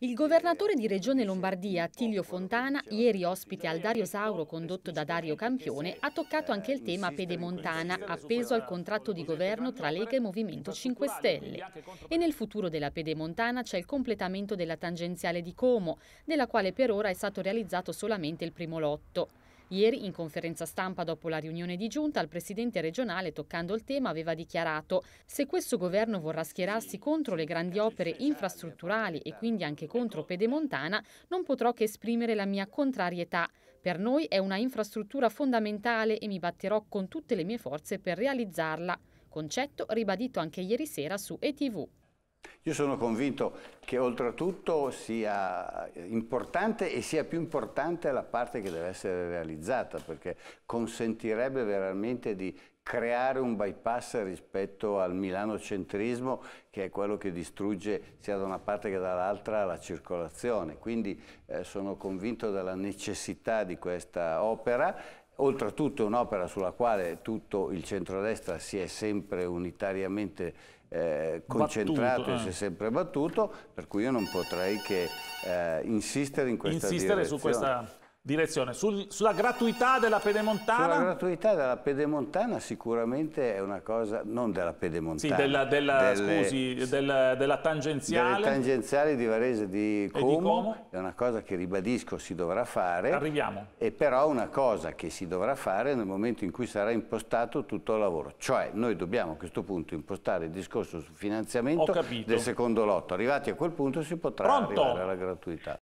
Il governatore di Regione Lombardia, Tilio Fontana, ieri ospite al Dario Sauro condotto da Dario Campione, ha toccato anche il tema pedemontana appeso al contratto di governo tra Lega e Movimento 5 Stelle. E nel futuro della pedemontana c'è il completamento della tangenziale di Como, della quale per ora è stato realizzato solamente il primo lotto. Ieri, in conferenza stampa dopo la riunione di giunta, il presidente regionale, toccando il tema, aveva dichiarato se questo governo vorrà schierarsi contro le grandi opere infrastrutturali e quindi anche contro Pedemontana, non potrò che esprimere la mia contrarietà. Per noi è una infrastruttura fondamentale e mi batterò con tutte le mie forze per realizzarla. Concetto ribadito anche ieri sera su ETV. Io sono convinto che oltretutto sia importante e sia più importante la parte che deve essere realizzata perché consentirebbe veramente di creare un bypass rispetto al milanocentrismo che è quello che distrugge sia da una parte che dall'altra la circolazione. Quindi eh, sono convinto della necessità di questa opera oltretutto è un'opera sulla quale tutto il centrodestra si è sempre unitariamente eh, concentrato battuto, eh. e si è sempre battuto, per cui io non potrei che eh, insistere in questa insistere direzione. Su questa direzione. Sul, sulla gratuità della pedemontana? Sulla gratuità della pedemontana sicuramente è una cosa, non della pedemontana. Sì, della, della, delle, scusi, della, della tangenziale. Delle tangenziale di Varese di Como, di Como, È una cosa che ribadisco si dovrà fare. Arriviamo. È però una cosa che si dovrà fare nel momento in cui sarà impostato tutto il lavoro. Cioè noi dobbiamo a questo punto impostare il discorso sul finanziamento del secondo lotto. Arrivati a quel punto si potrà Pronto? arrivare alla gratuità.